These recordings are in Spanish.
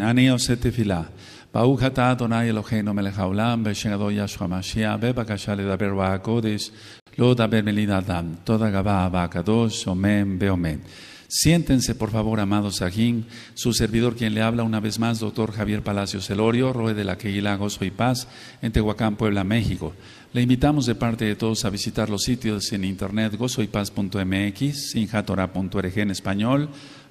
אני עושה תפילה. ברוך אתה אדוני אלוהינו מלך העולם, בשם אדון ישוע המשיח, בבקשה לדבר בה הקודש, לא לדבר מלין אדם. תודה רבה Siéntense, por favor, amados Ajín. Su servidor, quien le habla una vez más, doctor Javier Palacios Elorio, Roe de la Queguila, Gozo y Paz, en Tehuacán, Puebla, México. Le invitamos de parte de todos a visitar los sitios en internet gozoypaz.mx, sinjatora.org en español,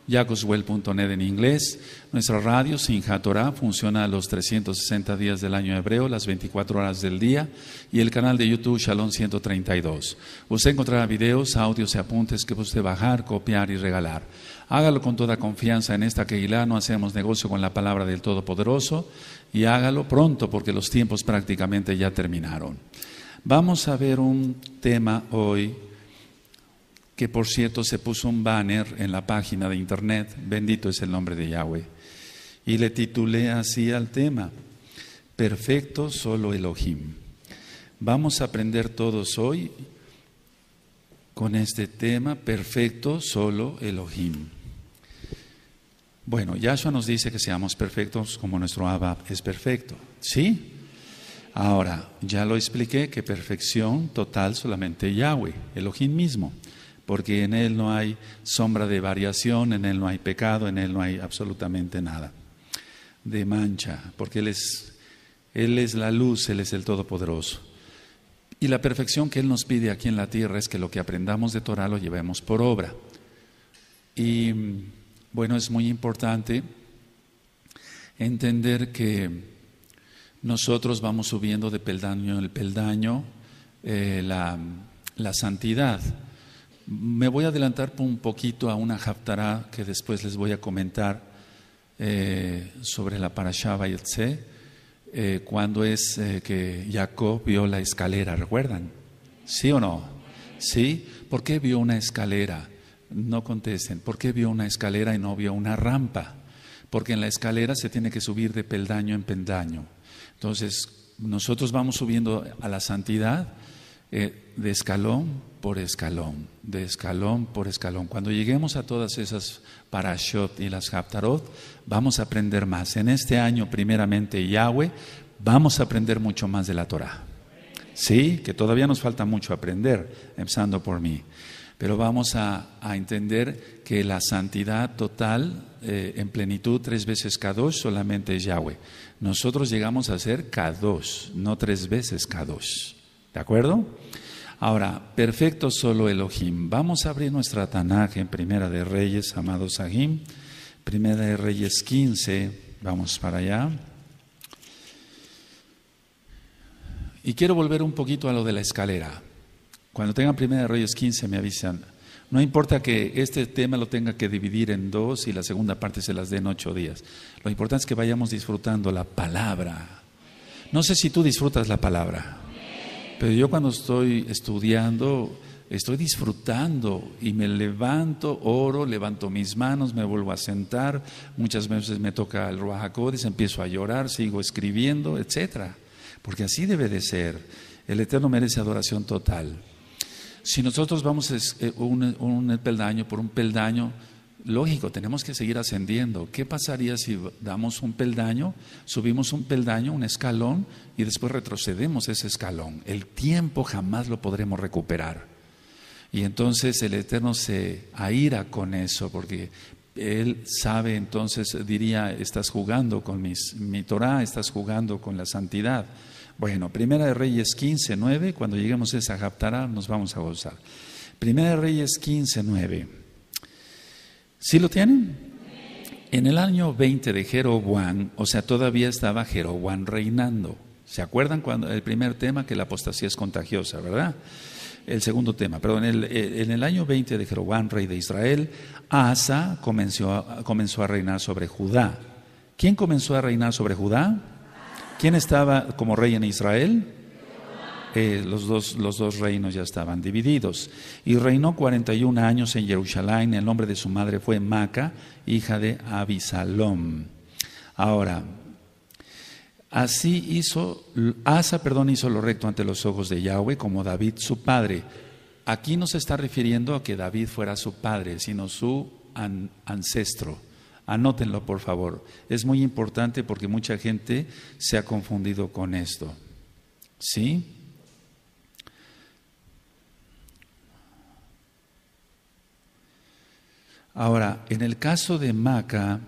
yacoswell.net en inglés. Nuestra radio Sinja funciona los 360 días del año hebreo, las 24 horas del día, y el canal de YouTube Shalom 132. Usted encontrará videos, audios y apuntes que puede bajar, copiar y regalar. Hágalo con toda confianza en esta Keilah, no hacemos negocio con la palabra del Todopoderoso, y hágalo pronto porque los tiempos prácticamente ya terminaron. Vamos a ver un tema hoy que por cierto se puso un banner en la página de internet, bendito es el nombre de Yahweh, y le titulé así al tema, Perfecto solo Elohim. Vamos a aprender todos hoy con este tema, Perfecto solo Elohim. Bueno, Yahshua nos dice que seamos perfectos como nuestro Abba es perfecto, ¿sí? Ahora, ya lo expliqué que perfección total solamente Yahweh, Elohim mismo porque en Él no hay sombra de variación, en Él no hay pecado, en Él no hay absolutamente nada de mancha, porque Él es, la luz, Él es el Todopoderoso. Y la perfección que Él nos pide aquí en la tierra es que lo que aprendamos de Torah lo llevemos por obra. Y bueno, es muy importante entender que nosotros vamos subiendo de peldaño en peldaño eh, la santidad. Me voy a adelantar un poquito a una haftará que después les voy a comentar eh, sobre la parashá el eh, cuando es eh, que Jacob vio la escalera, ¿recuerdan? ¿Sí o no? ¿Sí? ¿Por qué vio una escalera? No contesten. ¿Por qué vio una escalera y no vio una rampa? Porque en la escalera se tiene que subir de peldaño en peldaño. Entonces, nosotros vamos subiendo a la santidad eh, de escalón por escalón, de escalón por escalón. Cuando lleguemos a todas esas parashot y las haftarot, vamos a aprender más. En este año, primeramente, Yahweh, vamos a aprender mucho más de la Torah. Sí, que todavía nos falta mucho aprender, empezando por mí. Pero vamos a, entender que la santidad total, eh, en plenitud, tres veces K2, solamente es Yahweh. Nosotros llegamos a ser K2, no tres veces K2. ¿De acuerdo? Ahora, perfecto solo Elohim. Vamos a abrir nuestra tanaje en Primera de Reyes, amados Sahim. Primera de Reyes 15, vamos para allá. Y quiero volver un poquito a lo de la escalera. Cuando tengan Primera de Reyes 15 me avisan. No importa que este tema lo tenga que dividir en dos y la segunda parte se las den ocho días. Lo importante es que vayamos disfrutando la palabra. No sé si tú disfrutas la palabra. Pero yo cuando estoy estudiando, estoy disfrutando y me levanto, oro, levanto mis manos, me vuelvo a sentar, muchas veces me toca el Ruajacodes, empiezo a llorar, sigo escribiendo, etcétera, porque así debe de ser. El Eterno merece adoración total. Si nosotros vamos eh, un peldaño por un peldaño, Lógico, tenemos que seguir ascendiendo. ¿Qué pasaría si damos un peldaño, subimos un peldaño, un escalón, y después retrocedemos ese escalón? El tiempo jamás lo podremos recuperar. Y entonces el Eterno se aira con eso, porque Él sabe, entonces diría, estás jugando con mi Torah, estás jugando con la santidad. Bueno, Primera de Reyes 15, nueve. cuando lleguemos a esa Japtará nos vamos a gozar. Primera de Reyes quince 9. ¿Sí lo tienen? En el año 20 de Jeroboam, o sea, todavía estaba Jeroboam reinando. ¿Se acuerdan cuando el primer tema que la apostasía es contagiosa, verdad? El segundo tema, Perdón. en el, año 20 de Jeroboam, rey de Israel, Asa comenzó, comenzó a reinar sobre Judá. ¿Quién comenzó a reinar sobre Judá? ¿Quién estaba como rey en Israel? Eh, los, dos, reinos ya estaban divididos. Y reinó 41 años en Jerusalén. El nombre de su madre fue Maca, hija de Abisalom. Ahora, así hizo, Asa, perdón, hizo lo recto ante los ojos de Yahweh, como David su padre. Aquí no se está refiriendo a que David fuera su padre, sino su ancestro. Anótenlo, por favor. Es muy importante porque mucha gente se ha confundido con esto. ¿Sí? Ahora, en el caso de Maca,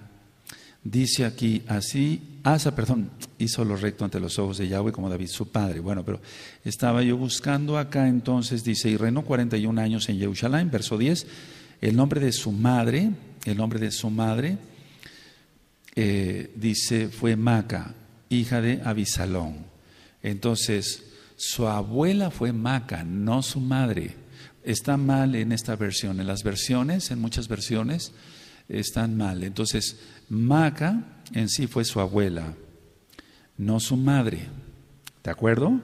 dice aquí así, Asa, ah, perdón, hizo lo recto ante los ojos de Yahweh como David su padre. Bueno, pero estaba yo buscando acá entonces, dice, y reinó 41 años en Jerusalén, verso 10, el nombre de su madre, el nombre de su madre, eh, dice, fue Maca, hija de Abisalón. Entonces, su abuela fue Maca, no su madre está mal en esta versión. En las versiones, en muchas versiones, están mal. Entonces, Maca en sí fue su abuela, no su madre. ¿De acuerdo?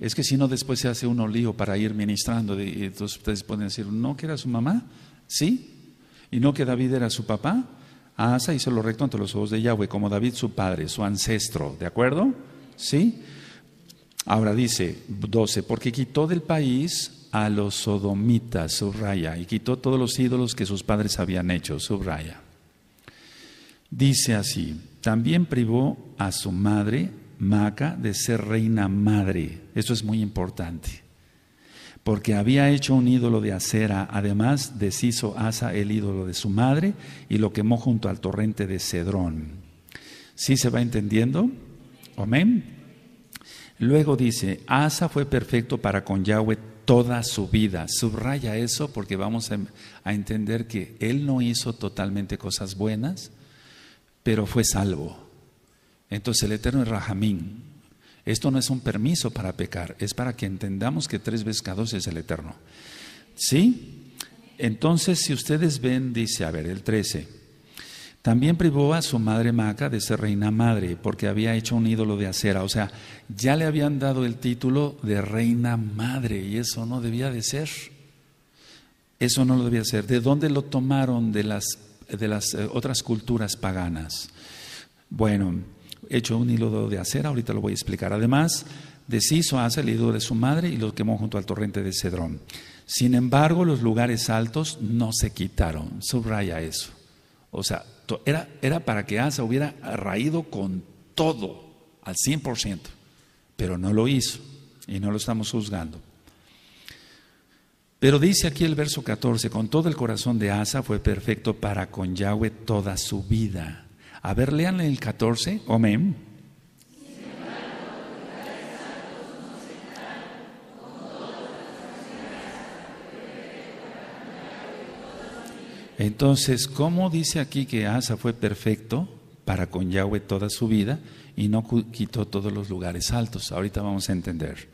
Es que si no, después se hace un lío para ir ministrando. entonces ustedes pueden decir, ¿no que era su mamá? Sí. ¿Y no que David era su papá? Asa ah, hizo lo recto ante los ojos de Yahweh, como David su padre, su ancestro. ¿De acuerdo? Sí. Ahora dice 12, porque quitó del país a los sodomitas, subraya, y quitó todos los ídolos que sus padres habían hecho, subraya. Dice así, también privó a su madre, Maca, de ser reina madre. eso es muy importante, porque había hecho un ídolo de acera, además deshizo Asa el ídolo de su madre y lo quemó junto al torrente de Cedrón. ¿Sí se va entendiendo? Amén. Luego dice, Asa fue perfecto para con Yahweh toda su vida. Subraya eso porque vamos em, a, entender que él no hizo totalmente cosas buenas, pero fue salvo. Entonces el Eterno es Rajamín. Esto no es un permiso para pecar, es para que entendamos que tres veces cada dos es el Eterno. ¿Sí? Entonces, si ustedes ven, dice, a ver, el 13. También privó a su madre Maca de ser reina madre, porque había hecho un ídolo de acera. O sea, ya le habían dado el título de reina madre, y eso no debía de ser. Eso no lo debía ser. ¿De dónde lo tomaron de las, de las eh, otras culturas paganas? Bueno, hecho un ídolo de acera, ahorita lo voy a explicar. Además, deshizo a el ídolo de su madre y lo quemó junto al torrente de Cedrón. Sin embargo, los lugares altos no se quitaron. Subraya eso. O sea, era, era para que Asa hubiera raído con todo, al 100%, pero no lo hizo y no lo estamos juzgando. Pero dice aquí el verso 14, con todo el corazón de Asa fue perfecto para con Yahweh toda su vida. A ver, lean el 14, amén. Entonces, ¿cómo dice aquí que Asa fue perfecto para con Yahweh toda su vida y no quitó todos los lugares altos? Ahorita vamos a entender.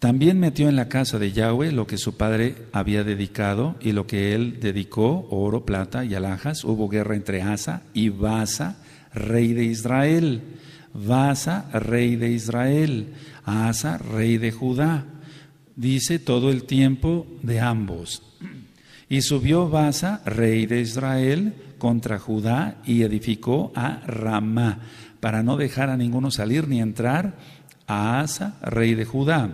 También metió en la casa de Yahweh lo que su padre había dedicado y lo que él dedicó, oro, plata y alhajas. Hubo guerra entre Asa y Basa, rey de Israel. Basa, rey de Israel. Asa, rey de Judá. Dice todo el tiempo de ambos. Y subió Basa, rey de Israel, contra Judá y edificó a Ramá, para no dejar a ninguno salir ni entrar a Asa, rey de Judá.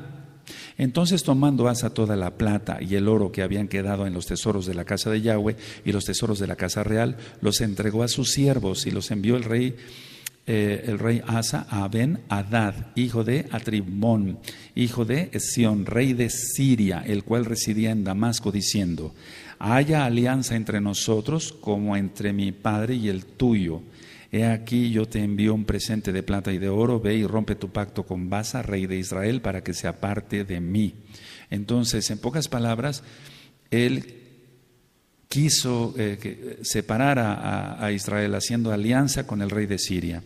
Entonces tomando Asa toda la plata y el oro que habían quedado en los tesoros de la casa de Yahweh y los tesoros de la casa real, los entregó a sus siervos y los envió el rey eh, el rey Asa a Ben Hadad, hijo de Atribón, hijo de Sión rey de Siria, el cual residía en Damasco, diciendo: haya alianza entre nosotros como entre mi padre y el tuyo. He aquí yo te envío un presente de plata y de oro, ve y rompe tu pacto con Basa, rey de Israel, para que se aparte de mí. Entonces, en pocas palabras, él quiso eh, que separar a, Israel haciendo alianza con el rey de Siria.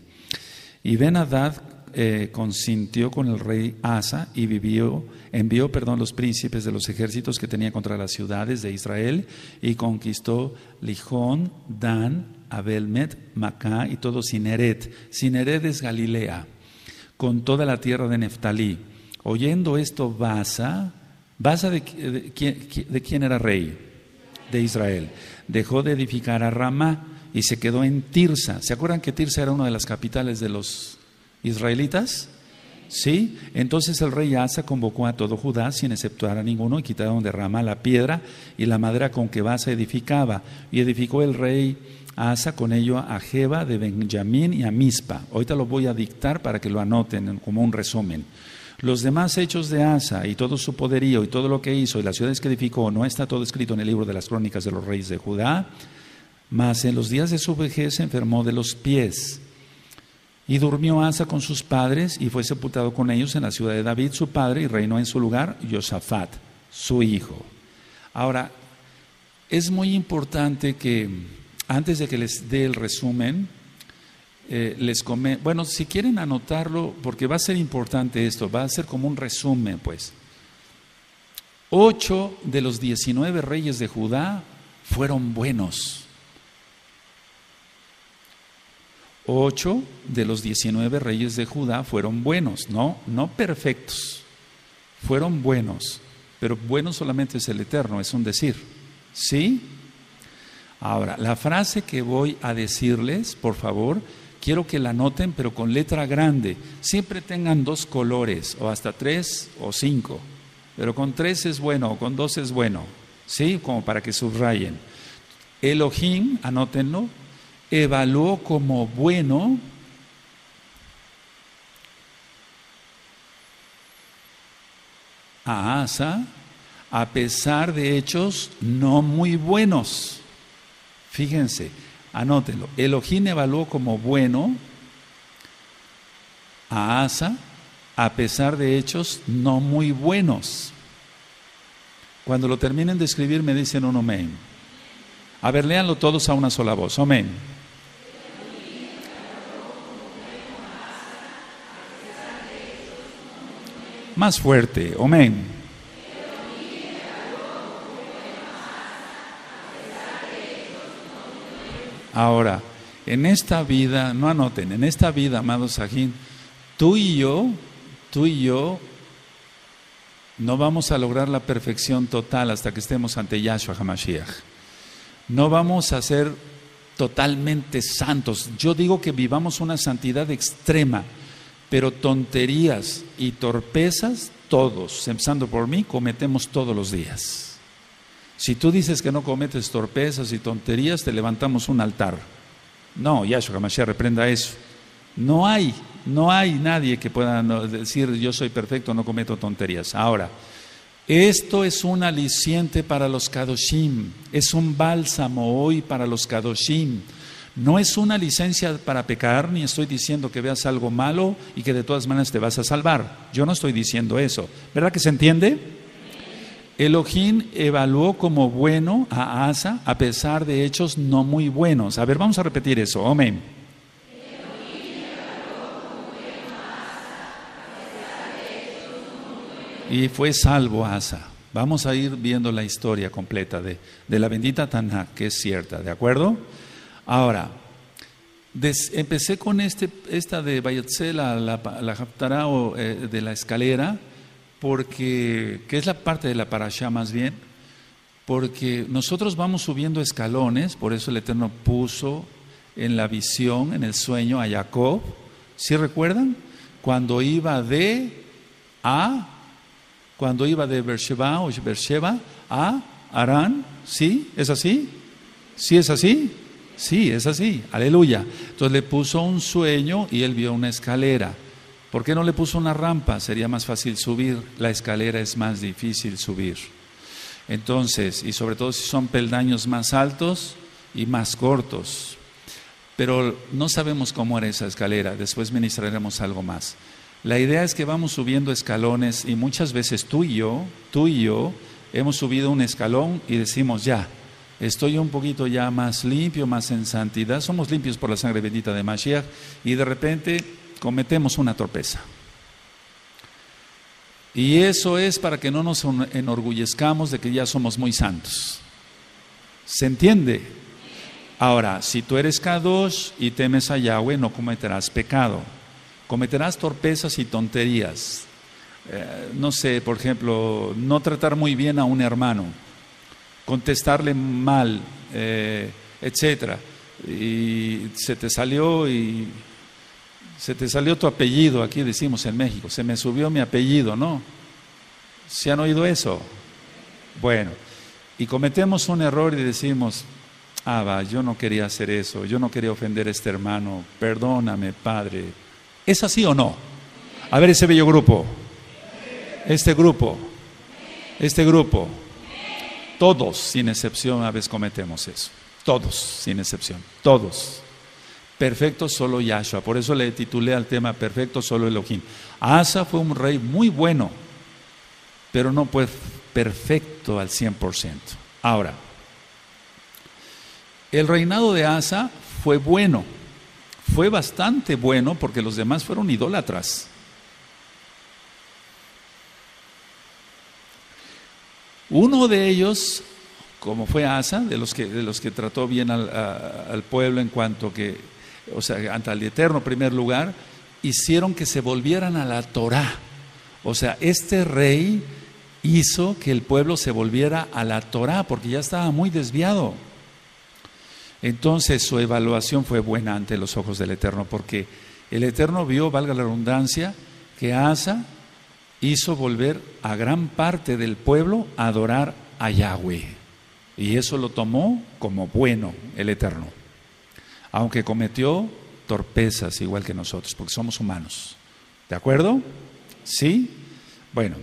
Y Ben Hadad eh, consintió con el rey Asa y vivió, envió perdón, los príncipes de los ejércitos que tenía contra las ciudades de Israel y conquistó Lijón, Dan, Abelmet, Macá y todo Sineret, Cineret es Galilea, con toda la tierra de Neftalí. Oyendo esto, Basa, ¿Basa de, de quién era rey? De Israel. Dejó de edificar a Ramá y se quedó en Tirsa. ¿Se acuerdan que Tirsa era una de las capitales de los ¿Israelitas? ¿Sí? Entonces el rey Asa convocó a todo Judá sin exceptuar a ninguno y quitaron de rama la piedra y la madera con que Basa edificaba. Y edificó el rey Asa con ello a Jeba de Benjamín y a Mispa. Ahorita lo voy a dictar para que lo anoten como un resumen. Los demás hechos de Asa y todo su poderío y todo lo que hizo y las ciudades que edificó no está todo escrito en el libro de las crónicas de los reyes de Judá. Mas en los días de su vejez se enfermó de los pies y durmió Asa con sus padres y fue sepultado con ellos en la ciudad de David, su padre, y reinó en su lugar Josafat, su hijo. Ahora, es muy importante que antes de que les dé el resumen, eh, les comento. bueno, si quieren anotarlo, porque va a ser importante esto, va a ser como un resumen, pues. Ocho de los diecinueve reyes de Judá fueron buenos. Ocho de los 19 reyes de Judá fueron buenos, no, no perfectos, fueron buenos, pero bueno solamente es el eterno, es un decir. ¿Sí? Ahora, la frase que voy a decirles, por favor, quiero que la noten, pero con letra grande. Siempre tengan dos colores, o hasta tres o cinco, pero con tres es bueno, o con dos es bueno, ¿sí? Como para que subrayen. Elohim, anótenlo, evaluó como bueno a Asa a pesar de hechos no muy buenos. Fíjense, anótelo. Elohim evaluó como bueno a Asa a pesar de hechos no muy buenos. Cuando lo terminen de escribir me dicen un amén. A ver, léanlo todos a una sola voz. Amén. más fuerte. Amén. Ahora, en esta vida, no anoten, en esta vida, amados Sajín, tú y yo, tú y yo, no vamos a lograr la perfección total hasta que estemos ante Yahshua HaMashiach. No vamos a ser totalmente santos. Yo digo que vivamos una santidad extrema pero tonterías y torpezas todos, empezando por mí, cometemos todos los días. Si tú dices que no cometes torpezas y tonterías, te levantamos un altar. No, Yahshua Mashiach reprenda eso. No hay, no hay nadie que pueda decir yo soy perfecto, no cometo tonterías. Ahora, esto es un aliciente para los Kadoshim, es un bálsamo hoy para los Kadoshim no es una licencia para pecar, ni estoy diciendo que veas algo malo y que de todas maneras te vas a salvar. Yo no estoy diciendo eso. ¿Verdad que se entiende? Elohim evaluó como bueno a Asa a pesar de hechos no muy buenos. A ver, vamos a repetir eso. Amén. Y fue salvo Asa. Vamos a ir viendo la historia completa de, de la bendita Tanakh, que es cierta, ¿de acuerdo? Ahora, empecé con este, esta de Bayatzela, la, la o, eh, de la escalera, porque, que es la parte de la parasha más bien, porque nosotros vamos subiendo escalones, por eso el Eterno puso en la visión, en el sueño, a Jacob, ¿sí recuerdan? Cuando iba de a, cuando iba de Beersheba o Beersheba a Arán, ¿sí? ¿Es así? ¿Sí es así? Sí, es así, aleluya. Entonces le puso un sueño y él vio una escalera. ¿Por qué no le puso una rampa? Sería más fácil subir, la escalera es más difícil subir. Entonces, y sobre todo si son peldaños más altos y más cortos. Pero no sabemos cómo era esa escalera, después ministraremos algo más. La idea es que vamos subiendo escalones y muchas veces tú y yo, tú y yo, hemos subido un escalón y decimos ya, estoy un poquito ya más limpio, más en santidad, somos limpios por la sangre bendita de Mashiach y de repente cometemos una torpeza. Y eso es para que no nos enorgullezcamos de que ya somos muy santos. ¿Se entiende? Ahora, si tú eres Kadosh y temes a Yahweh, no cometerás pecado. Cometerás torpezas y tonterías. Eh, no sé, por ejemplo, no tratar muy bien a un hermano contestarle mal, eh, etcétera y se te salió y se te salió tu apellido, aquí decimos en México, se me subió mi apellido, ¿no? ¿Se han oído eso? Bueno, y cometemos un error y decimos, ah, va, yo no quería hacer eso, yo no quería ofender a este hermano, perdóname, Padre. ¿Es así o no? A ver ese bello grupo, este grupo, este grupo. Todos, sin excepción, a veces cometemos eso. Todos, sin excepción. Todos. Perfecto solo Yahshua. Por eso le titulé al tema Perfecto solo Elohim. Asa fue un rey muy bueno, pero no pues perfecto al 100%. Ahora, el reinado de Asa fue bueno. Fue bastante bueno porque los demás fueron idólatras. Uno de ellos, como fue Asa, de los que, de los que trató bien al, pueblo en cuanto que, o sea, ante el Eterno primer lugar, hicieron que se volvieran a la Torá. O sea, este rey hizo que el pueblo se volviera a la Torá, porque ya estaba muy desviado. Entonces su evaluación fue buena ante los ojos del Eterno, porque el Eterno vio, valga la redundancia, que Asa hizo volver a gran parte del pueblo a adorar a Yahweh. Y eso lo tomó como bueno el Eterno. Aunque cometió torpezas igual que nosotros, porque somos humanos. ¿De acuerdo? ¿Sí? Bueno.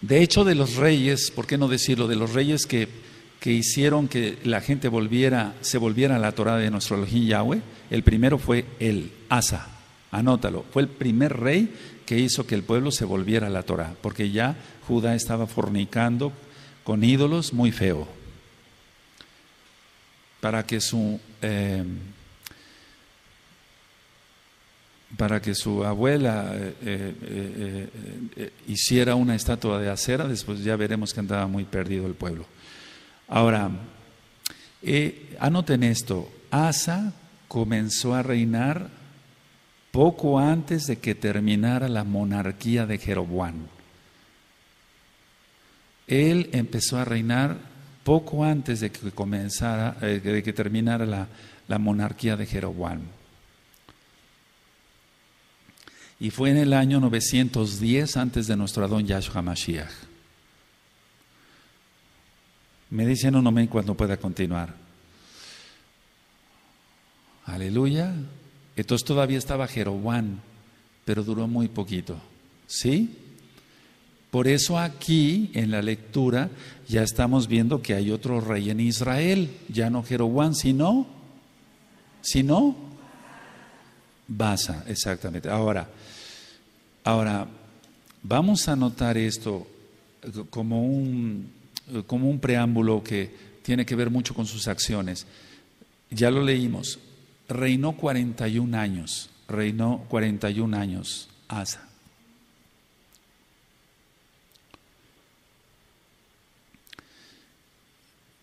De hecho, de los reyes, ¿por qué no decirlo? De los reyes que, que hicieron que la gente volviera, se volviera a la Torah de nuestro Elohim Yahweh, el primero fue el Asa. Anótalo. Fue el primer rey que hizo que el pueblo se volviera a la Torah, porque ya Judá estaba fornicando con ídolos muy feo, para que su em, para que su abuela eh, eh, eh, hiciera una estatua de acera, después ya veremos que andaba muy perdido el pueblo. Ahora, anoten esto, Asa comenzó a reinar poco antes de que terminara la monarquía de Jeroboam. Él empezó a reinar poco antes de que, comenzara, eh, de que terminara la, monarquía de Jeroboam. Y fue en el año 910 antes de nuestro Adón Yahshua Mashiach. Me dicen un momento cuando pueda continuar. Aleluya. Entonces todavía estaba Jeroboam, pero duró muy poquito. ¿Sí? Por eso aquí en la lectura ya estamos viendo que hay otro rey en Israel, ya no Jeroboam, sino, sino Basa, exactamente. Ahora, ahora vamos a notar esto como un, como un preámbulo que tiene que ver mucho con sus acciones. Ya lo leímos, reinó 41 años, reinó 41 años Asa.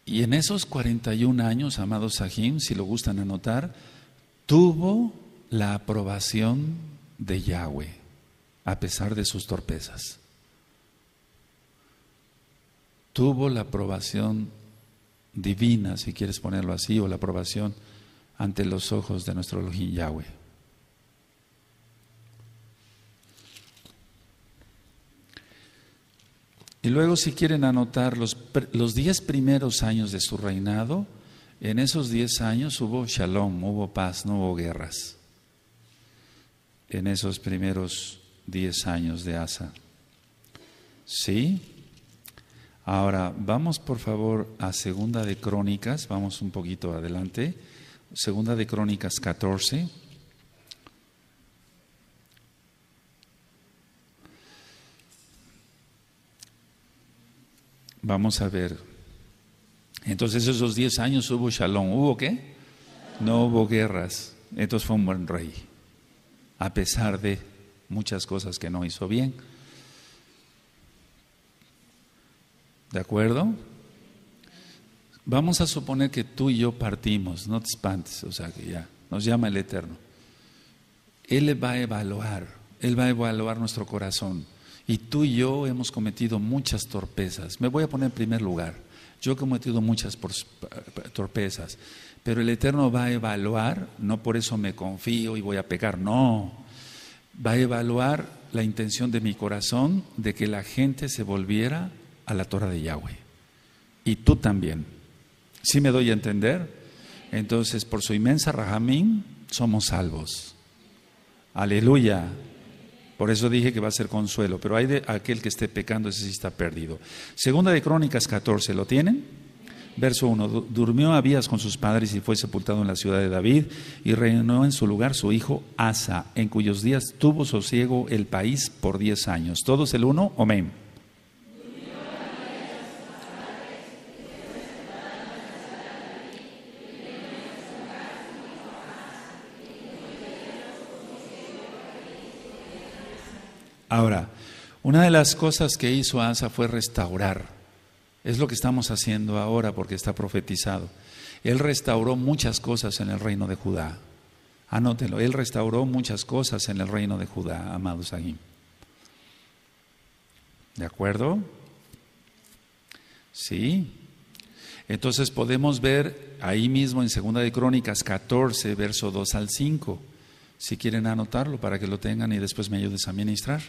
Y en esos 41 años, amados Sahim, si lo gustan anotar, tuvo la aprobación de Yahweh, a pesar de sus torpezas. Tuvo la aprobación divina, si quieres ponerlo así, o la aprobación ante los ojos de nuestro Elohim Yahweh. Y luego si quieren anotar los, los diez primeros años de su reinado, en esos diez años hubo shalom, hubo paz, no hubo guerras. En esos primeros diez años de Asa. ¿Sí? Ahora, vamos por favor a Segunda de Crónicas, vamos un poquito adelante. Segunda de Crónicas 14. Vamos a ver. Entonces esos 10 años hubo shalom. ¿Hubo qué? No hubo guerras. Entonces fue un buen rey. A pesar de muchas cosas que no hizo bien. ¿De acuerdo? Vamos a suponer que tú y yo partimos, no te espantes, o sea que ya, nos llama el Eterno. Él va a evaluar, Él va a evaluar nuestro corazón. Y tú y yo hemos cometido muchas torpezas. Me voy a poner en primer lugar. Yo he cometido muchas torpezas, pero el Eterno va a evaluar, no por eso me confío y voy a pecar, no. Va a evaluar la intención de mi corazón de que la gente se volviera a la Torah de Yahweh. Y tú también. Si me doy a entender? Entonces, por su inmensa rajamín, somos salvos. Aleluya. Por eso dije que va a ser consuelo, pero hay de aquel que esté pecando, ese sí está perdido. Segunda de Crónicas 14, ¿lo tienen? Verso 1, durmió Abías con sus padres y fue sepultado en la ciudad de David y reinó en su lugar su hijo Asa, en cuyos días tuvo sosiego el país por diez años. Todos el uno, amén. Ahora, una de las cosas que hizo Asa fue restaurar. Es lo que estamos haciendo ahora porque está profetizado. Él restauró muchas cosas en el reino de Judá. Anótelo, él restauró muchas cosas en el reino de Judá, amados ahí. ¿De acuerdo? Sí. Entonces podemos ver ahí mismo en Segunda de Crónicas 14, verso 2 al 5, si quieren anotarlo para que lo tengan y después me ayudes a ministrar.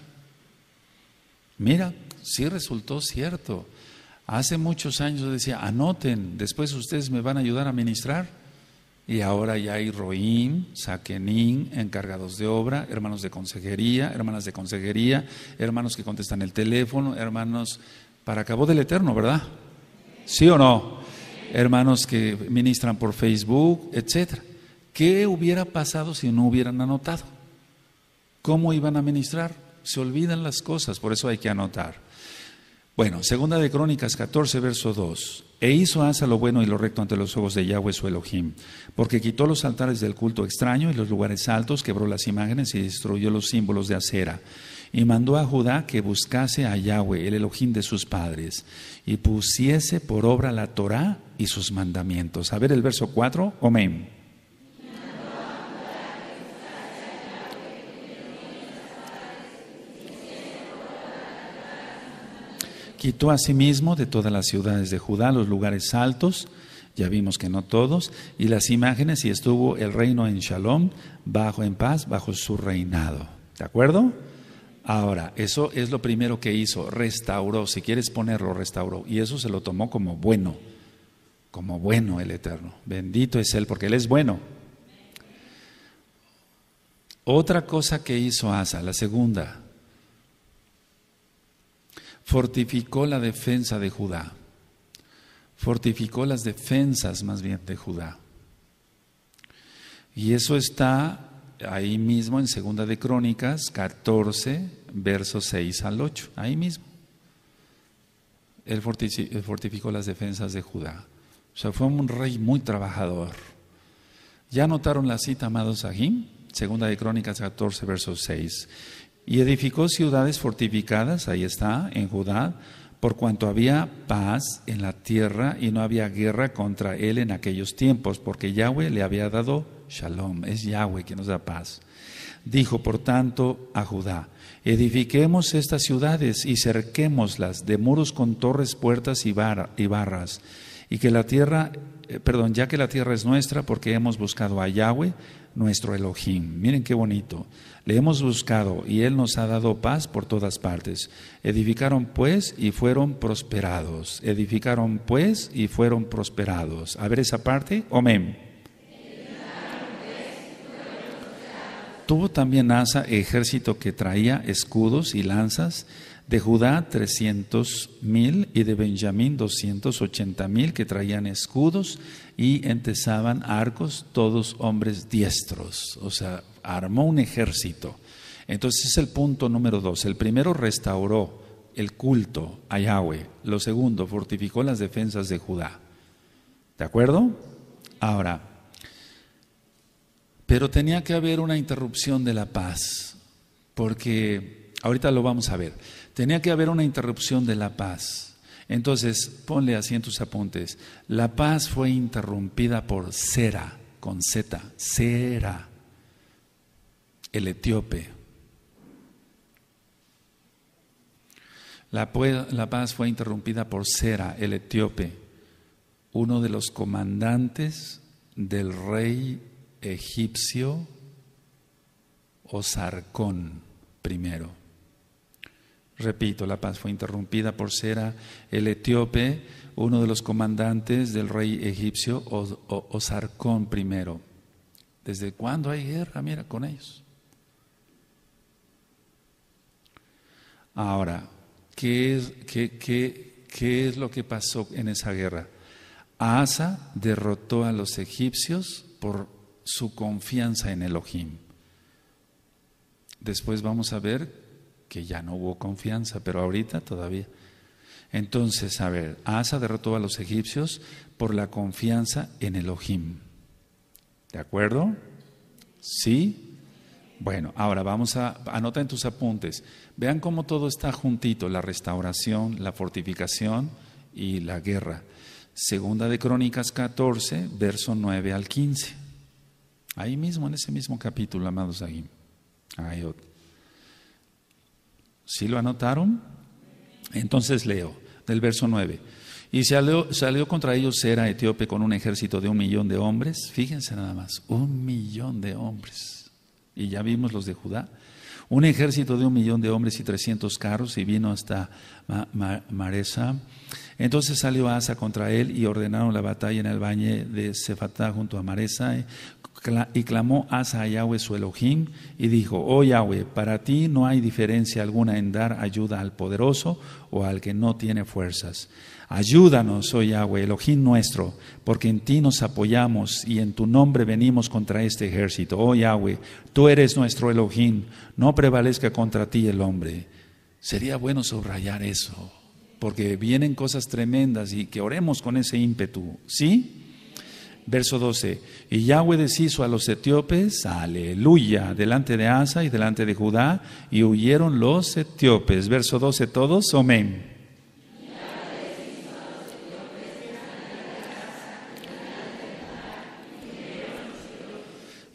Mira, sí resultó cierto. Hace muchos años decía, anoten, después ustedes me van a ayudar a ministrar. Y ahora ya hay Roim, Saquenín, encargados de obra, hermanos de consejería, hermanas de consejería, hermanos que contestan el teléfono, hermanos para cabo del eterno, ¿verdad? ¿Sí o no? Hermanos que ministran por Facebook, etcétera. ¿Qué hubiera pasado si no hubieran anotado? ¿Cómo iban a ministrar? se olvidan las cosas, por eso hay que anotar. Bueno, segunda de Crónicas 14, verso 2. E hizo Asa lo bueno y lo recto ante los ojos de Yahweh su Elohim, porque quitó los altares del culto extraño y los lugares altos, quebró las imágenes y destruyó los símbolos de acera. Y mandó a Judá que buscase a Yahweh, el Elohim de sus padres, y pusiese por obra la Torá y sus mandamientos. A ver el verso 4, Amén. Quitó a sí mismo de todas las ciudades de Judá los lugares altos, ya vimos que no todos, y las imágenes y estuvo el reino en Shalom, bajo en paz, bajo su reinado. ¿De acuerdo? Ahora, eso es lo primero que hizo, restauró, si quieres ponerlo, restauró, y eso se lo tomó como bueno, como bueno el Eterno. Bendito es Él, porque Él es bueno. Otra cosa que hizo Asa, la segunda, fortificó la defensa de Judá, fortificó las defensas más bien de Judá. Y eso está ahí mismo en Segunda de Crónicas 14, versos 6 al 8, ahí mismo. Él fortificó las defensas de Judá. O sea, fue un rey muy trabajador. ¿Ya notaron la cita, amados Sahim? Segunda de Crónicas 14, versos 6. Y edificó ciudades fortificadas, ahí está, en Judá, por cuanto había paz en la tierra y no había guerra contra él en aquellos tiempos, porque Yahweh le había dado shalom, es Yahweh que nos da paz. Dijo, por tanto, a Judá, edifiquemos estas ciudades y cerquémoslas de muros con torres, puertas y, y barras, y que la tierra, eh, perdón, ya que la tierra es nuestra, porque hemos buscado a Yahweh, nuestro Elohim. Miren qué bonito. Le hemos buscado y Él nos ha dado paz por todas partes. Edificaron pues y fueron prosperados. Edificaron pues y fueron prosperados. A ver esa parte. Amén. Tuvo también Asa ejército que traía escudos y lanzas. De Judá trescientos mil y de Benjamín doscientos ochenta mil que traían escudos y entesaban arcos, todos hombres diestros. O sea, armó un ejército. Entonces es el punto número dos. El primero restauró el culto a Yahweh. Lo segundo, fortificó las defensas de Judá. ¿De acuerdo? Ahora, pero tenía que haber una interrupción de la paz, porque ahorita lo vamos a ver. Tenía que haber una interrupción de la paz. Entonces, ponle así en tus apuntes. La paz fue interrumpida por Cera, con Z, Cera el etíope. La, la paz fue interrumpida por Sera, el etíope, uno de los comandantes del rey egipcio Osarcón primero. Repito, la paz fue interrumpida por Sera, el etíope, uno de los comandantes del rey egipcio Osarcón primero. ¿Desde cuándo hay guerra? Mira, con ellos. Ahora, ¿qué es, lo que pasó en esa guerra? Asa derrotó a los egipcios por su confianza en Elohim. Después vamos a ver que ya no hubo confianza, pero ahorita todavía. Entonces, a ver, Asa derrotó a los egipcios por la confianza en Elohim. ¿De acuerdo? ¿Sí? Bueno, ahora vamos a, anota en tus apuntes. Vean cómo todo está juntito, la restauración, la fortificación y la guerra. Segunda de Crónicas 14, verso 9 al 15. Ahí mismo, en ese mismo capítulo, amados ahí. ¿Sí lo anotaron? Entonces leo, del verso 9. Y salió, salió contra ellos Sera etíope con un ejército de un millón de hombres. Fíjense nada más, un millón de hombres. Y ya vimos los de Judá un ejército de un millón de hombres y trescientos carros, y vino hasta Maresa. Entonces salió Asa contra él y ordenaron la batalla en el valle de Cefatá junto a Maresa. Eh, y clamó Asa a Yahweh su Elohim y dijo, oh Yahweh, para ti no hay diferencia alguna en dar ayuda al poderoso o al que no tiene fuerzas. Ayúdanos, oh Yahweh, Elohim nuestro, porque en ti nos apoyamos y en tu nombre venimos contra este ejército. Oh Yahweh, tú eres nuestro Elohim, no prevalezca contra ti el hombre. Sería bueno subrayar eso, porque vienen cosas tremendas y que oremos con ese ímpetu, ¿sí? Verso 12. Y Yahweh deshizo a los etíopes, aleluya, delante de Asa y delante de Judá, y huyeron los etíopes. Verso 12, todos, amén.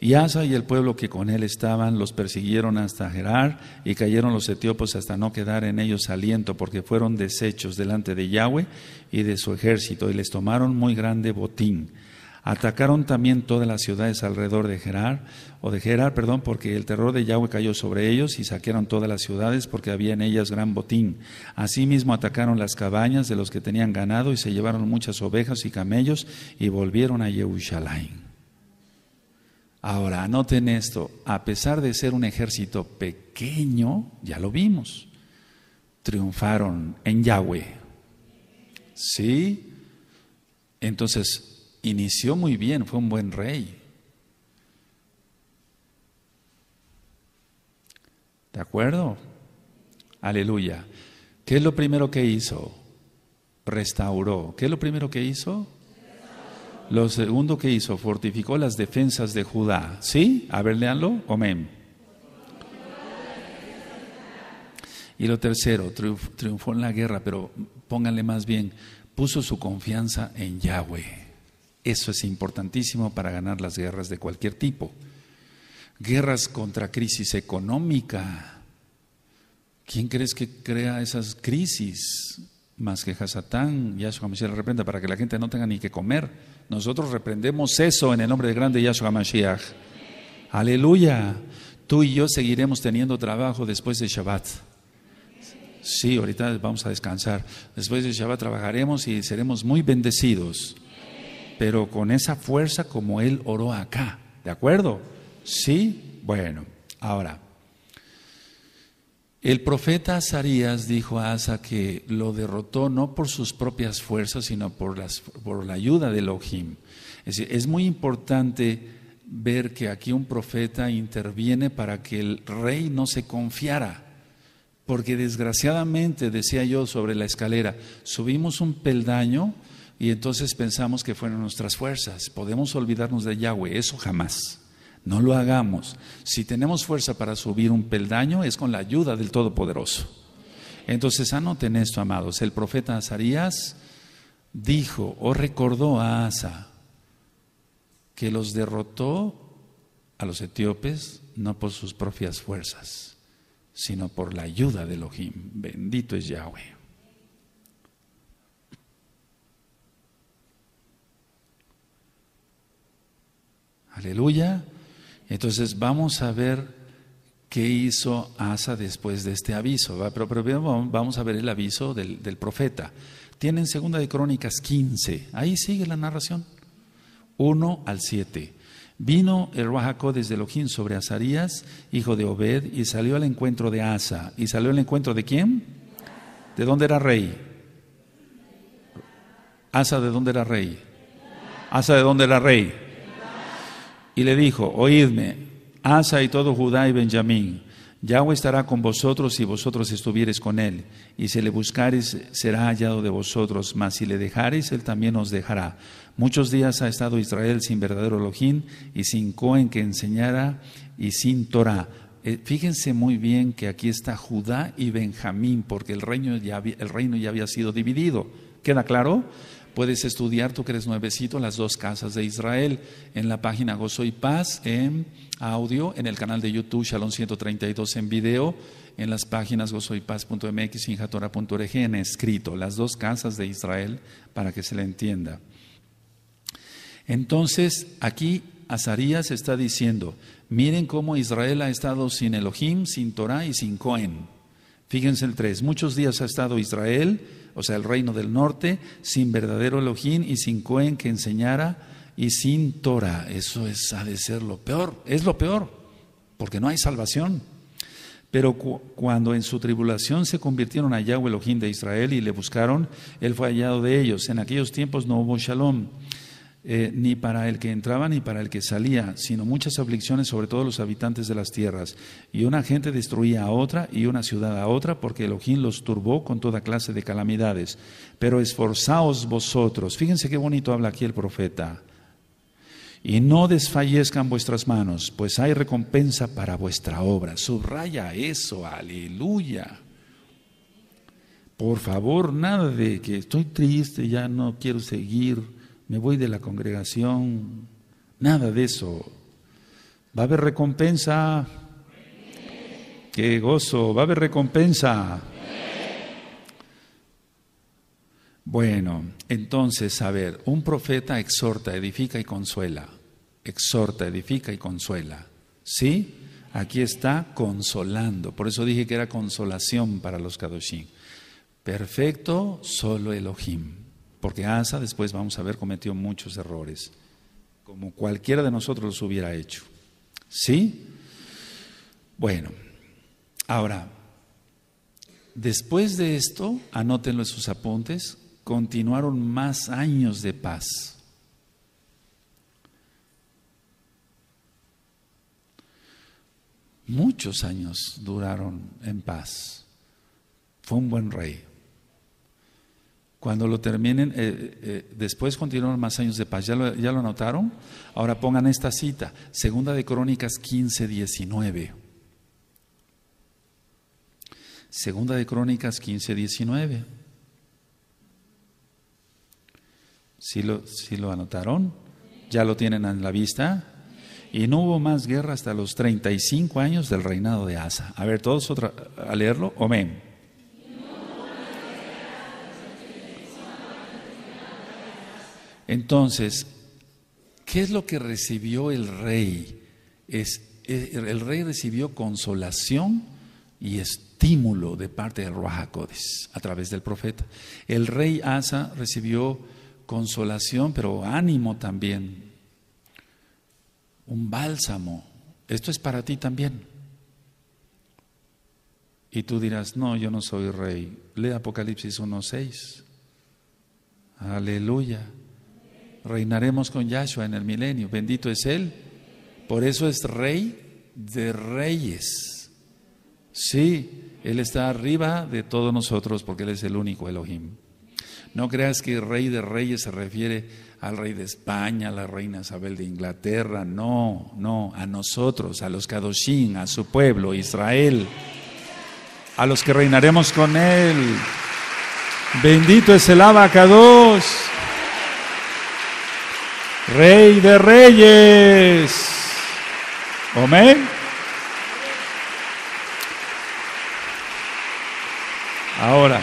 Y Asa y el pueblo que con él estaban los persiguieron hasta Gerar y cayeron los etíopos hasta no quedar en ellos aliento porque fueron deshechos delante de Yahweh y de su ejército y les tomaron muy grande botín. Atacaron también todas las ciudades alrededor de Gerar o de Gerar, perdón, porque el terror de Yahweh cayó sobre ellos y saquearon todas las ciudades porque había en ellas gran botín. Asimismo atacaron las cabañas de los que tenían ganado y se llevaron muchas ovejas y camellos y volvieron a Jerusalén. Ahora, anoten esto, a pesar de ser un ejército pequeño, ya lo vimos, triunfaron en Yahweh. ¿Sí? Entonces, inició muy bien, fue un buen rey. ¿De acuerdo? Aleluya. ¿Qué es lo primero que hizo? Restauró. ¿Qué es lo primero que hizo? Lo segundo que hizo, fortificó las defensas de Judá. ¿Sí? A ver, leanlo. Amén. Y lo tercero, triunfó en la guerra, pero pónganle más bien, puso su confianza en Yahweh. Eso es importantísimo para ganar las guerras de cualquier tipo. Guerras contra crisis económica. ¿Quién crees que crea esas crisis? Más que Hasatán, Yahshua de reprenda, para que la gente no tenga ni que comer. Nosotros reprendemos eso en el nombre del grande Yahshua Mashiach. Aleluya. Tú y yo seguiremos teniendo trabajo después de Shabbat. Sí, ahorita vamos a descansar. Después de Shabbat trabajaremos y seremos muy bendecidos. Pero con esa fuerza como Él oró acá. ¿De acuerdo? Sí. Bueno, ahora. El profeta Azarías dijo a Asa que lo derrotó no por sus propias fuerzas, sino por, por la ayuda de Elohim. Es, es muy importante ver que aquí un profeta interviene para que el rey no se confiara. Porque desgraciadamente, decía yo sobre la escalera, subimos un peldaño y entonces pensamos que fueron nuestras fuerzas. Podemos olvidarnos de Yahweh, eso jamás. No lo hagamos. Si tenemos fuerza para subir un peldaño es con la ayuda del Todopoderoso. Entonces anoten esto, amados. El profeta Azarías dijo o recordó a Asa que los derrotó a los etíopes no por sus propias fuerzas, sino por la ayuda de Elohim. Bendito es Yahweh. Aleluya. Entonces vamos a ver qué hizo Asa después de este aviso. Pero vamos a ver el aviso del, profeta. Tienen segunda de Crónicas 15. Ahí sigue la narración. 1 al 7. Vino el Ruajaco desde Elohim sobre Azarías, hijo de Obed, y salió al encuentro de Asa. ¿Y salió al encuentro de quién? ¿De dónde era rey? Asa, ¿de dónde era rey? Asa, ¿de dónde era rey? y le dijo, oídme, Asa y todo Judá y Benjamín, Yahweh estará con vosotros si vosotros estuvieres con él, y si le buscareis será hallado de vosotros, mas si le dejareis, él también os dejará. Muchos días ha estado Israel sin verdadero Elohim y sin Cohen que enseñara y sin Torah. Eh, fíjense muy bien que aquí está Judá y Benjamín, porque el reino ya había, el reino ya había sido dividido. ¿Queda claro? Puedes estudiar, tú que eres nuevecito, las dos casas de Israel en la página Gozo y Paz, en audio, en el canal de YouTube Shalom 132 en video, en las páginas gozoypaz.mx y jatora.org en escrito, las dos casas de Israel, para que se le entienda. Entonces, aquí Azarías está diciendo, miren cómo Israel ha estado sin Elohim, sin Torah y sin Cohen. Fíjense el 3, muchos días ha estado Israel, o sea, el reino del norte, sin verdadero Elohim y sin Cohen que enseñara y sin Torah. Eso es, ha de ser lo peor, es lo peor, porque no hay salvación. Pero cuando en su tribulación se convirtieron a Yahweh Elohim de Israel y le buscaron, él fue hallado de ellos. En aquellos tiempos no hubo shalom eh, ni para el que entraba ni para el que salía, sino muchas aflicciones sobre todos los habitantes de las tierras. Y una gente destruía a otra y una ciudad a otra, porque Elohim los turbó con toda clase de calamidades. Pero esforzaos vosotros, fíjense qué bonito habla aquí el profeta, y no desfallezcan vuestras manos, pues hay recompensa para vuestra obra. Subraya eso, aleluya. Por favor, nada de que estoy triste, ya no quiero seguir me voy de la congregación, nada de eso. Va a haber recompensa. Qué gozo, va a haber recompensa. Bueno, entonces, a ver, un profeta exhorta, edifica y consuela. Exhorta, edifica y consuela. ¿Sí? Aquí está consolando. Por eso dije que era consolación para los Kadoshim. Perfecto, solo Elohim. Porque Asa después vamos a ver cometió muchos errores, como cualquiera de nosotros los hubiera hecho. ¿Sí? Bueno, ahora, después de esto, anótenlo en sus apuntes, continuaron más años de paz. Muchos años duraron en paz. Fue un buen rey. Cuando lo terminen, eh, eh, después continuaron más años de paz. ¿Ya lo, anotaron? Ahora pongan esta cita, Segunda de Crónicas 15, 19. Segunda de Crónicas 15, 19. ¿Sí lo, lo anotaron? ¿Ya lo tienen en la vista? Y no hubo más guerra hasta los 35 años del reinado de Asa. A ver, todos otra, a leerlo. Amén. Entonces, ¿qué es lo que recibió el rey? Eh, el rey recibió consolación y estímulo de parte de Ruajacodes a través del profeta. El rey Asa recibió consolación, pero ánimo también, un bálsamo. Esto es para ti también. Y tú dirás, no, yo no soy rey. Lee Apocalipsis 1.6. Aleluya. Reinaremos con Yahshua en el milenio. Bendito es Él. Por eso es Rey de Reyes. Sí, Él está arriba de todos nosotros porque Él es el único Elohim. No creas que Rey de Reyes se refiere al Rey de España, a la Reina Isabel de Inglaterra. No, no, a nosotros, a los Kadoshim, a su pueblo, Israel, a los que reinaremos con Él. Bendito es el Kadosh Rey de Reyes. Amén. Ahora,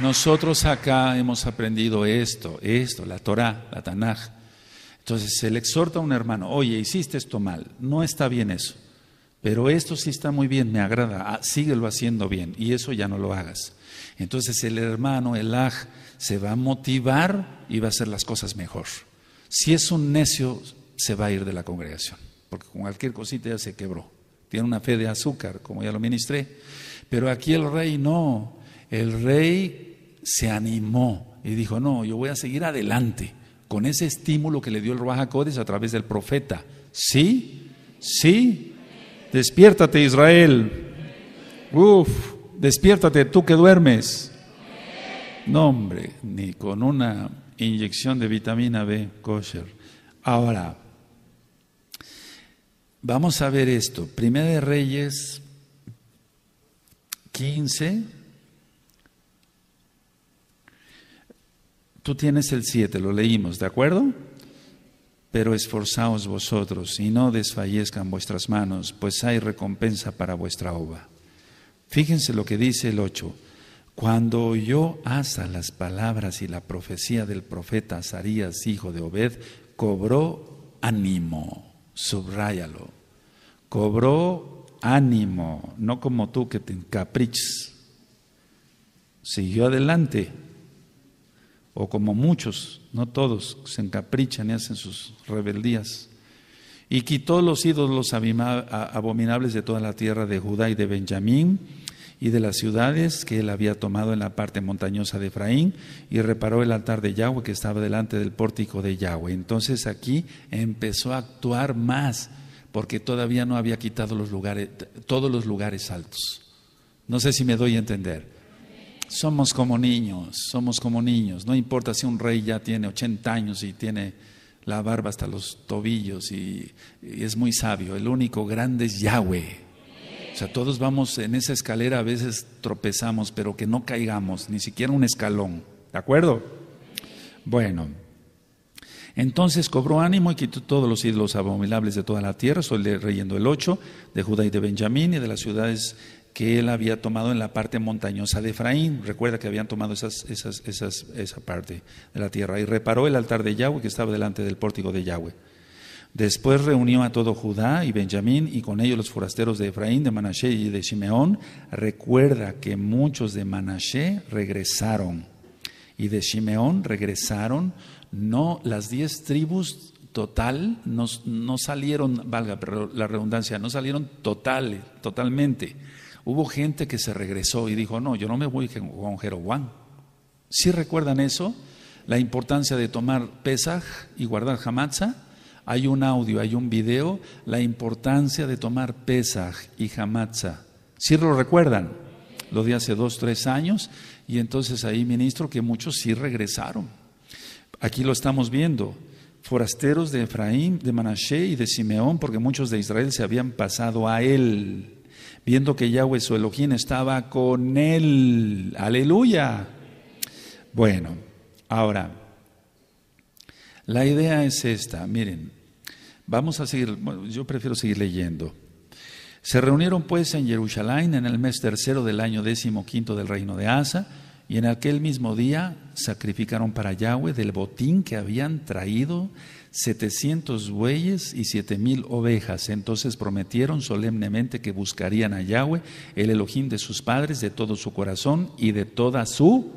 nosotros acá hemos aprendido esto, esto, la Torah, la Tanaj. Entonces se le exhorta a un hermano, oye, hiciste esto mal, no está bien eso pero esto sí está muy bien, me agrada, ah, síguelo haciendo bien y eso ya no lo hagas. Entonces el hermano, el aj, se va a motivar y va a hacer las cosas mejor. Si es un necio, se va a ir de la congregación, porque con cualquier cosita ya se quebró. Tiene una fe de azúcar, como ya lo ministré. Pero aquí el rey no, el rey se animó y dijo, no, yo voy a seguir adelante con ese estímulo que le dio el Ruajacodes a través del profeta. Sí, sí, Despiértate Israel. Uf, despiértate tú que duermes. No, hombre, ni con una inyección de vitamina B kosher. Ahora, vamos a ver esto. Primera de Reyes 15. Tú tienes el 7, lo leímos, ¿de acuerdo? pero esforzaos vosotros y no desfallezcan vuestras manos, pues hay recompensa para vuestra obra. Fíjense lo que dice el 8. Cuando oyó Asa las palabras y la profecía del profeta Azarías, hijo de Obed, cobró ánimo, subráyalo, cobró ánimo, no como tú que te encapriches. Siguió adelante, o como muchos no todos se encaprichan y hacen sus rebeldías. Y quitó los ídolos abominables de toda la tierra de Judá y de Benjamín y de las ciudades que él había tomado en la parte montañosa de Efraín y reparó el altar de Yahweh que estaba delante del pórtico de Yahweh. Entonces aquí empezó a actuar más porque todavía no había quitado todos los lugares altos. No sé si me doy a entender. Somos como niños, somos como niños. No importa si un rey ya tiene 80 años y tiene la barba hasta los tobillos y, es muy sabio. El único grande es Yahweh. O sea, todos vamos en esa escalera, a veces tropezamos, pero que no caigamos, ni siquiera un escalón. ¿De acuerdo? Bueno. Entonces cobró ánimo y quitó todos los ídolos abominables de toda la tierra, estoy reyendo el 8, de Judá y de Benjamín y de las ciudades que él había tomado en la parte montañosa de Efraín. Recuerda que habían tomado esa parte de la tierra. Y reparó el altar de Yahweh que estaba delante del pórtico de Yahweh. Después reunió a todo Judá y Benjamín y con ellos los forasteros de Efraín, de Manashe y de Simeón. Recuerda que muchos de Manashe regresaron y de Simeón regresaron. No, las diez tribus total no, no salieron, valga pero la redundancia, no salieron totales totalmente hubo gente que se regresó y dijo, no, yo no me voy con Jeroboam. ¿Sí recuerdan eso? La importancia de tomar Pesaj y guardar Hamatza. Hay un audio, hay un video, la importancia de tomar Pesaj y Hamatza. ¿Sí lo recuerdan? Lo di hace dos, tres años. Y entonces ahí, ministro, que muchos sí regresaron. Aquí lo estamos viendo forasteros de Efraín, de Manashe y de Simeón, porque muchos de Israel se habían pasado a él viendo que Yahweh su Elohim estaba con él. Aleluya. Bueno, ahora, la idea es esta, miren, vamos a seguir, yo prefiero seguir leyendo. Se reunieron pues en Jerusalén en el mes tercero del año décimo quinto del reino de Asa, y en aquel mismo día sacrificaron para Yahweh del botín que habían traído 700 bueyes y siete mil ovejas. Entonces prometieron solemnemente que buscarían a Yahweh, el Elohim de sus padres, de todo su corazón y de toda su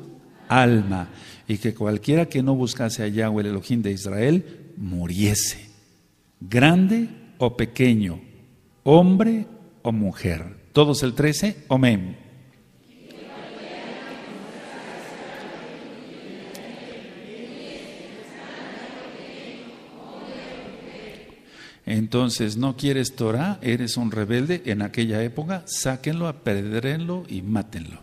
alma, y que cualquiera que no buscase a Yahweh, el Elohim de Israel, muriese, grande o pequeño, hombre o mujer. Todos el 13, amén. Entonces, no quieres Torah, eres un rebelde. En aquella época, sáquenlo, apedrenlo y mátenlo.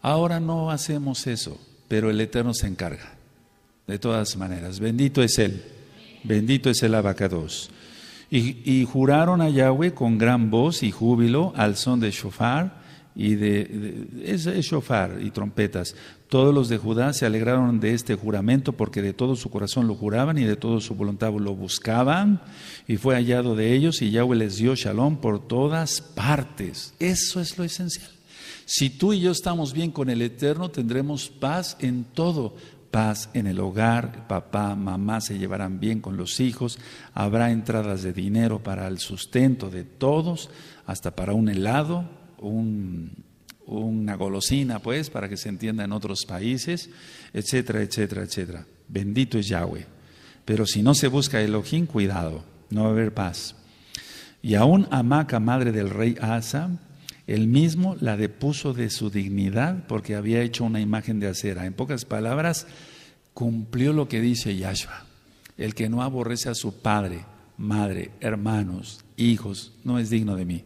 Ahora no hacemos eso, pero el Eterno se encarga. De todas maneras, bendito es Él. Bendito es el abacados. Y, y, juraron a Yahweh con gran voz y júbilo al son de shofar y de, es, shofar y trompetas. Todos los de Judá se alegraron de este juramento porque de todo su corazón lo juraban y de todo su voluntad lo buscaban y fue hallado de ellos y Yahweh les dio shalom por todas partes. Eso es lo esencial. Si tú y yo estamos bien con el Eterno, tendremos paz en todo. Paz en el hogar, papá, mamá se llevarán bien con los hijos, habrá entradas de dinero para el sustento de todos, hasta para un helado, una golosina, pues, para que se entienda en otros países, etcétera, etcétera, etcétera. Bendito es Yahweh. Pero si no se busca Elohim, cuidado, no va a haber paz. Y aún Amaca, madre del rey Asa, el mismo la depuso de su dignidad porque había hecho una imagen de acera. En pocas palabras, cumplió lo que dice Yahshua. El que no aborrece a su padre, madre, hermanos, hijos, no es digno de mí.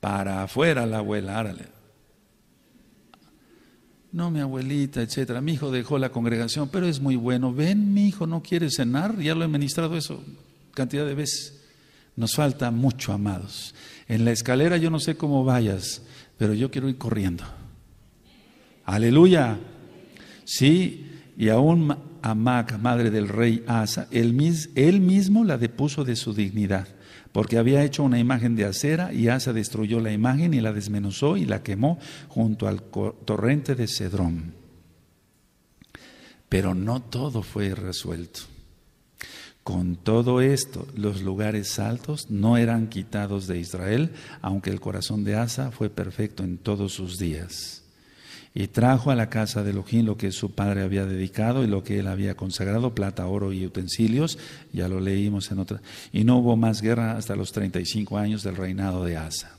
Para afuera la abuela, árale. No, mi abuelita, etcétera. Mi hijo dejó la congregación, pero es muy bueno. Ven, mi hijo no quiere cenar, ya lo he ministrado eso cantidad de veces. Nos falta mucho, amados. En la escalera yo no sé cómo vayas, pero yo quiero ir corriendo. Aleluya. Sí, y aún Amaca, madre del rey Asa, él mismo la depuso de su dignidad porque había hecho una imagen de acera y Asa destruyó la imagen y la desmenuzó y la quemó junto al torrente de Cedrón. Pero no todo fue resuelto. Con todo esto, los lugares altos no eran quitados de Israel, aunque el corazón de Asa fue perfecto en todos sus días y trajo a la casa de Elohim lo que su padre había dedicado y lo que él había consagrado, plata, oro y utensilios, ya lo leímos en otra. Y no hubo más guerra hasta los 35 años del reinado de Asa.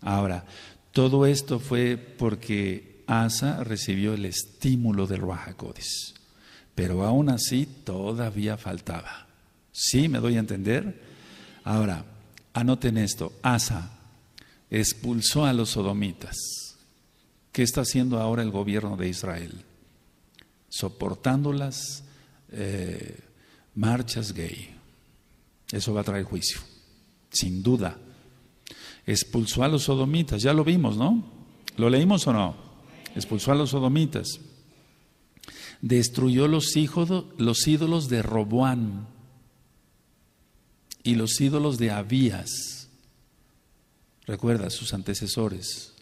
Ahora, todo esto fue porque Asa recibió el estímulo del Ruajacodis, pero aún así todavía faltaba. ¿Sí me doy a entender? Ahora, anoten esto, Asa expulsó a los sodomitas ¿Qué está haciendo ahora el gobierno de Israel? Soportando las eh, marchas gay. Eso va a traer juicio, sin duda. Expulsó a los sodomitas, ya lo vimos, ¿no? ¿Lo leímos o no? Expulsó a los sodomitas. Destruyó los, hijos, los ídolos de Roboán y los ídolos de Abías. Recuerda, sus antecesores.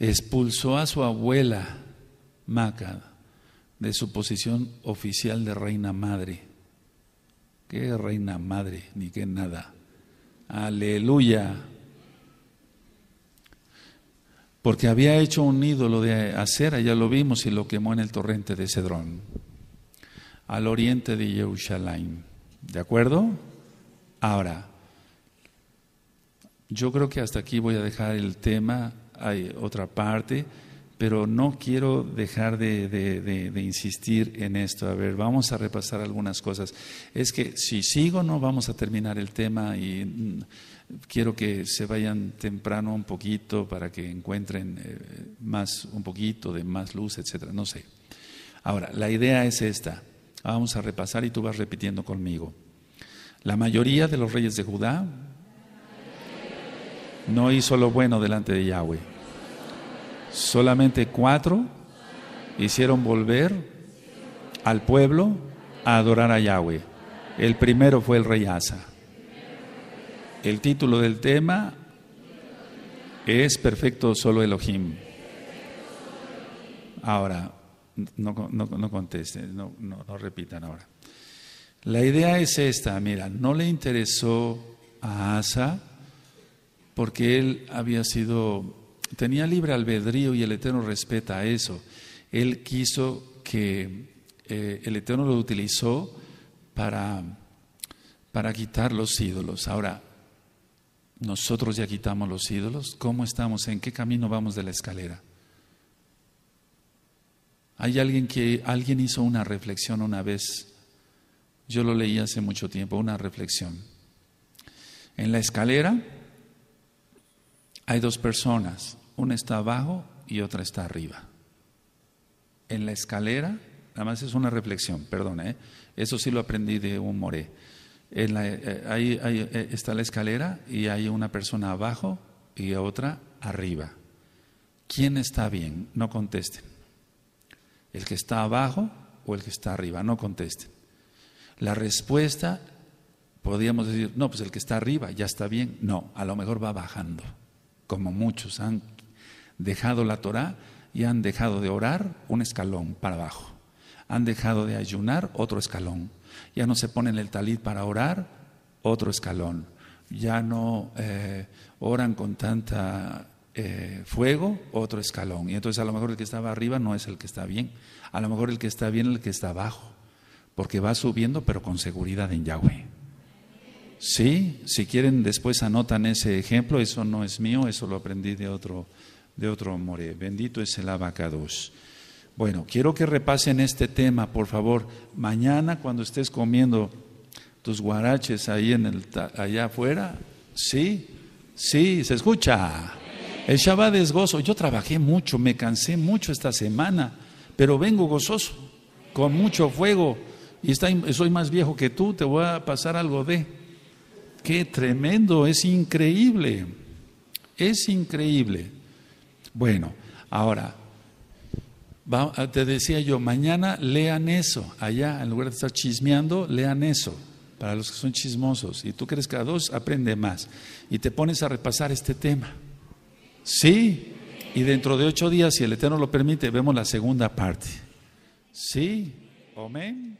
expulsó a su abuela Maca de su posición oficial de reina madre. ¿Qué reina madre? Ni qué nada. Aleluya. Porque había hecho un ídolo de acera, ya lo vimos, y lo quemó en el torrente de Cedrón, al oriente de Jerusalén. ¿De acuerdo? Ahora, yo creo que hasta aquí voy a dejar el tema hay otra parte, pero no quiero dejar de, insistir en esto. A ver, vamos a repasar algunas cosas. Es que si sigo no vamos a terminar el tema y mm, quiero que se vayan temprano un poquito para que encuentren eh, más un poquito de más luz, etcétera. No sé. Ahora, la idea es esta. Vamos a repasar y tú vas repitiendo conmigo. La mayoría de los reyes de Judá no hizo lo bueno delante de Yahweh Solamente cuatro hicieron volver al pueblo a adorar a Yahweh. El primero fue el rey Asa. El título del tema es Perfecto solo Elohim. Ahora, no, contesten, no, no, no repitan ahora. La idea es esta, mira, no le interesó a Asa porque él había sido tenía libre albedrío y el Eterno respeta eso. Él quiso que eh, el Eterno lo utilizó para, para quitar los ídolos. Ahora, nosotros ya quitamos los ídolos. ¿Cómo estamos? ¿En qué camino vamos de la escalera? Hay alguien que alguien hizo una reflexión una vez. Yo lo leí hace mucho tiempo, una reflexión. En la escalera hay dos personas una está abajo y otra está arriba. En la escalera, nada más es una reflexión, perdón, ¿eh? eso sí lo aprendí de un moré. En ahí, eh, ahí eh, está la escalera y hay una persona abajo y otra arriba. ¿Quién está bien? No contesten. ¿El que está abajo o el que está arriba? No contesten. La respuesta, podríamos decir, no, pues el que está arriba ya está bien. No, a lo mejor va bajando, como muchos han dejado la Torá y han dejado de orar un escalón para abajo. Han dejado de ayunar otro escalón. Ya no se ponen el talid para orar otro escalón. Ya no eh, oran con tanta eh, fuego otro escalón. Y entonces a lo mejor el que estaba arriba no es el que está bien. A lo mejor el que está bien es el que está abajo. Porque va subiendo pero con seguridad en Yahweh. Sí, si quieren después anotan ese ejemplo. Eso no es mío, eso lo aprendí de otro de otro more. Eh. Bendito es el abacados. Bueno, quiero que repasen este tema, por favor. Mañana cuando estés comiendo tus guaraches ahí en el allá afuera, sí, sí, se escucha. El Shabbat es gozo. Yo trabajé mucho, me cansé mucho esta semana, pero vengo gozoso, con mucho fuego. Y soy más viejo que tú, te voy a pasar algo de. Qué tremendo, es increíble. Es increíble. Bueno, ahora, ah, te decía yo, mañana lean eso, allá, en lugar de estar chismeando, lean eso, para los que son chismosos. Y tú crees que a dos aprende más. Y te pones a repasar este tema. Sí, y dentro de ocho días, si el Eterno lo permite, vemos la segunda parte. Sí, amén.